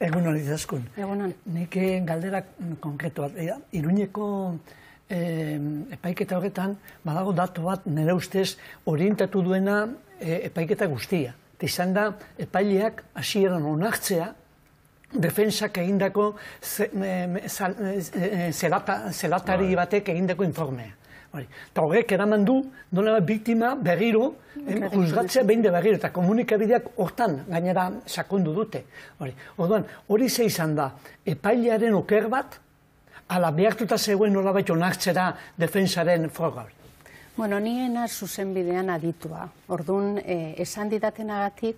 Egun hori Egun hori. Nik eh, galderak konkretu bat. Iruñeko eh, epaiketa horretan, badago datu bat nire ustez orientatu duena eh, epaiketa guztia. Izan da, epaileak hasieran onartzea, defensak egindako zelatari bai. batek egindako informea. Eta horrek eraman du, nola bat biktima berriro, juzgatzea behin de berriro, eta komunikabideak hortan gainera sakondu dute. Orduan, hori ze izan da, epailearen oker bat, ala behartuta zegoen nola onartzea jonartzera defensaren froga hori. Bueno, niena azuzen aditua. Orduan, eh, esan didaten agatik,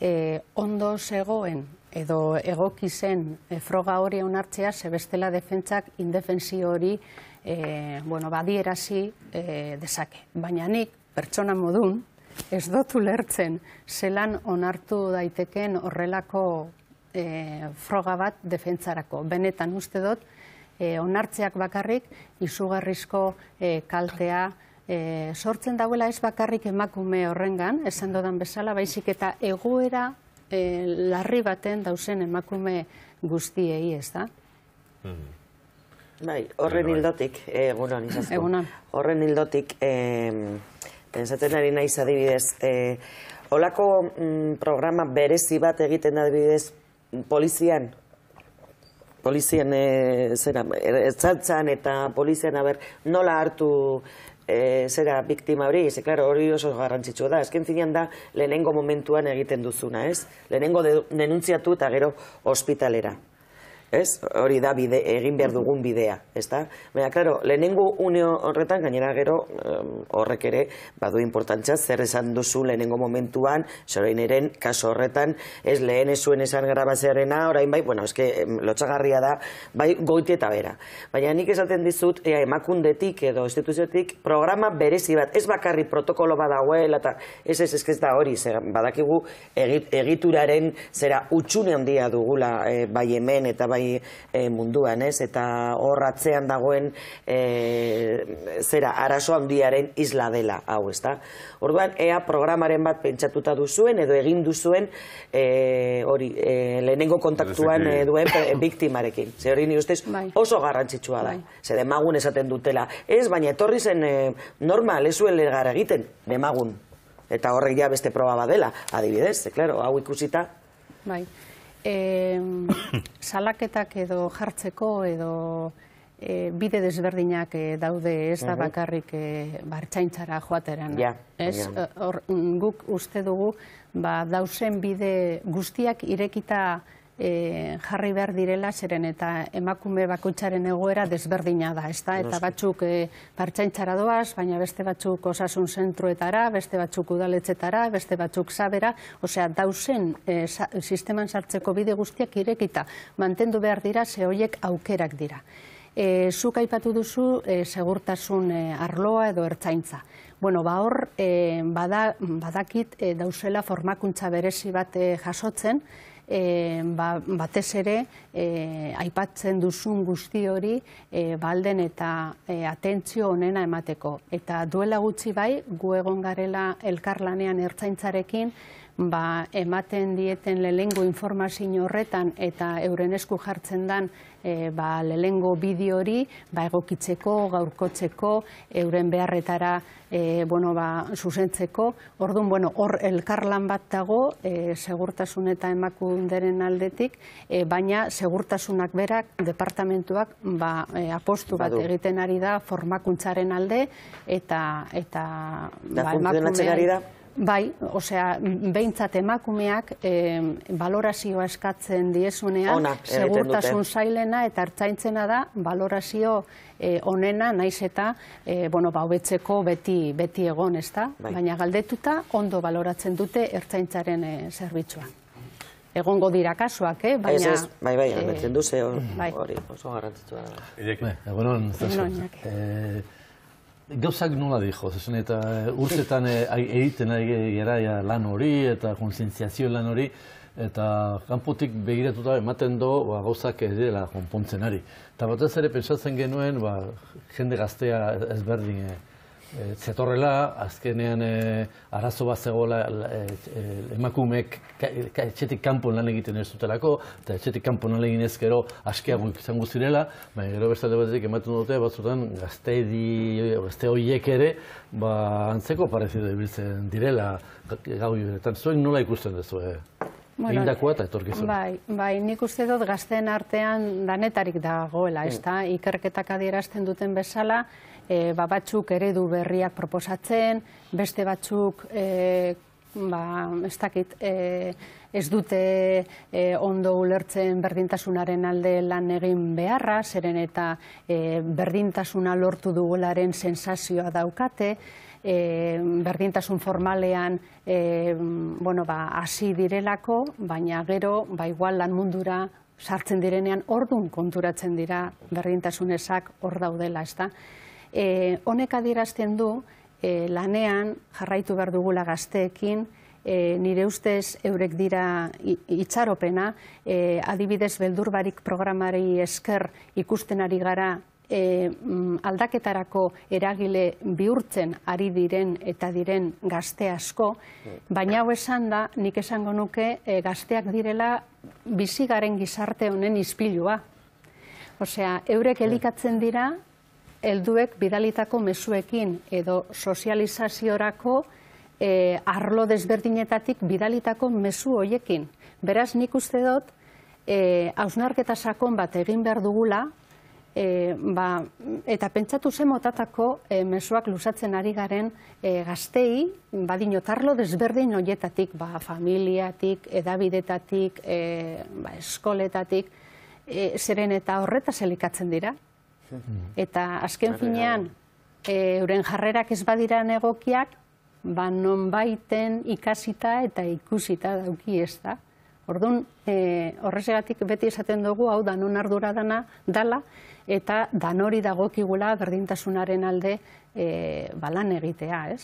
eh, ondo zegoen, edo egokizen eh, froga hori onartzea zebestela defentsak indefensio hori e, bueno, badierazi e, dezake. Baina nik, pertsona modun, ez dotu lertzen zelan onartu daiteken horrelako e, froga bat defentzarako. Benetan uste dut, e, onartzeak bakarrik izugarrizko e, kaltea e, sortzen dauela ez bakarrik emakume horrengan, esan dudan bezala, baizik eta egoera e, larri baten dausen emakume guztiei, ez da? Mm mm-hmm. Bai, horren hildotik, eh, egunon, izazko. Egunon. Horren hildotik, tenzaten ari nahi zadibidez, holako eh, mm, programa berezi bat egiten da adibidez, polizian, polizian eh, zera, etzatzan eta polizian, haber, nola hartu zera biktima hori, ze, hori oso garrantzitsua da, esken zinean da, lehenengo momentuan egiten duzuna, ez? Lehenengo denuntziatu eta gero hospitalera ez? Hori da bide, egin behar dugun bidea, ez Baina, klaro, lehenengo une horretan, gainera gero, horrek ere, badu importantzia, zer esan duzu lehenengo momentuan, zorein kaso horretan, ez lehen ez zuen esan orain bai, bueno, eske, lotxagarria da, bai, goite eta bera. Baina nik esaten dizut, ea, emakundetik edo instituziotik, programa berezi bat, ez bakarri protokolo badagoela, eta ez ez ez ez da hori, zer, badakigu egituraren, zera, utxune handia dugula, eh, bai hemen, eta bai e, munduan, ez? Eta hor atzean dagoen e, zera arazo handiaren isla dela hau, ezta? Orduan ea programaren bat pentsatuta duzuen edo egin duzuen e, hori e, lehenengo kontaktuan duen e, biktimarekin. Ze hori ni ustez bai. oso garrantzitsua da. Bai. Ze demagun esaten dutela, ez baina etorri zen e, normal ezuel gara egiten demagun eta horrek beste proba badela, adibidez, claro, hau ikusita. Bai. salaketak edo jartzeko edo eh, bide desberdinak eh, daude ez da mhm. bakarrik eh, bartsaintzara joateran. Guk uste dugu ba, dausen bide guztiak irekita e, jarri behar direla, zeren eta emakume bakoitzaren egoera desberdina da, ez Eta batzuk e, eh, partxaintzara doaz, baina beste batzuk osasun zentruetara, beste batzuk udaletzetara, beste batzuk zabera, osea, dausen e, eh, sisteman sartzeko bide guztiak irekita, mantendu behar dira, ze hoiek aukerak dira. E, zuk aipatu duzu e, segurtasun arloa edo ertzaintza. Bueno, ba hor, e, bada, badakit e, dauzela formakuntza berezi bat jasotzen, e, ba, batez ere e, aipatzen duzun guzti hori e, balden eta e, atentzio honena emateko. Eta duela gutxi bai, gu egon garela elkarlanean ertzaintzarekin, ba, ematen dieten lehengo informazio horretan eta euren esku jartzen dan E, ba, lehengo bideo hori ba, egokitzeko, gaurkotzeko, euren beharretara e, bueno, ba, zuzentzeko. Orduan, bueno, hor elkarlan bat dago, e, segurtasun eta emakunderen aldetik, e, baina segurtasunak berak, departamentuak ba, e, apostu bat egiten ari da formakuntzaren alde, eta, eta ba, da, ba, emakumean... Bai, osea, behintzat emakumeak e, balorazioa eskatzen diezunean, segurtasun zailena eta ertzaintzena da balorazio e, onena naiz eta e, bueno, ba, hobetzeko beti, beti egon, ezta. Bai. Baina galdetuta ondo baloratzen dute ertzaintzaren e, zerbitzua. E, Egongo dira kasuak, eh? baina... Ez, ez, bai, bai, e, du, ze bai. hori bai. oso garrantzitua. Egonon, zazen. Egonon, Gauzak nola dijo, zesun, eta eh, urtetan eh, egiten ari gara lan hori eta konsientziazio lan hori, eta kanpotik begiratuta ematen do ba, gauzak ez dela konpontzen ari. Eta batez ere pentsatzen genuen ba, jende gaztea ezberdin eh, Eh, zetorrela, azkenean eh, arazo bat zegoela e, e, emakumeek ka, etxetik kanpo lan egiten ez dutelako, eta etxetik kanpo lan egin ezkero askeago izango zirela, baina gero beste alde batetik ematen dute batzutan gazte, di, gazte horiek ere ba, antzeko parezio ibiltzen direla gau joetan zuen nola ikusten duzu Bueno, Egin eta etorkizuna? Bai, bai, nik uste dut gazteen artean danetarik dagoela, hmm. ez da? Ikerketak adierazten duten bezala, e, ba, batzuk eredu berriak proposatzen, beste batzuk e, ba, ez, dakit, e, ez dute e, ondo ulertzen berdintasunaren alde lan egin beharra, zeren eta e, berdintasuna lortu dugularen sensazioa daukate, E, berdintasun formalean e, bueno, ba, hasi direlako, baina gero ba, igual lan mundura sartzen direnean ordun konturatzen dira berdintasunezak hor daudela. Ez da? E, honek adierazten du e, lanean jarraitu behar dugula gazteekin, e, nire ustez eurek dira itxaropena, adibidez beldurbarik programari esker ikusten ari gara mm, aldaketarako eragile bihurtzen ari diren eta diren gazte asko, baina hau esan da, nik esango nuke gazteak direla bizigaren gizarte honen izpilua. Osea, eurek elikatzen dira helduek bidalitako mezuekin edo sozializaziorako e, arlo desberdinetatik bidalitako mezu hoiekin. Beraz, nik uste dut, e, sakon bat egin behar dugula, eh, ba, eta pentsatu zen motatako e, mezuak lusatzen ari garen e, gaztei, badin otarlo desberdin hoietatik, ba, familiatik, edabidetatik, ba, eskoletatik, e, eta horretaz helikatzen dira. Eta azken finean, eh, euren jarrerak ez badira egokiak, ba non baiten ikasita eta ikusita dauki ez da. Orduan, eh, horrez beti esaten dugu, hau danon ardura dana dala, eta danori dagokigula berdintasunaren alde eh, balan egitea, ez?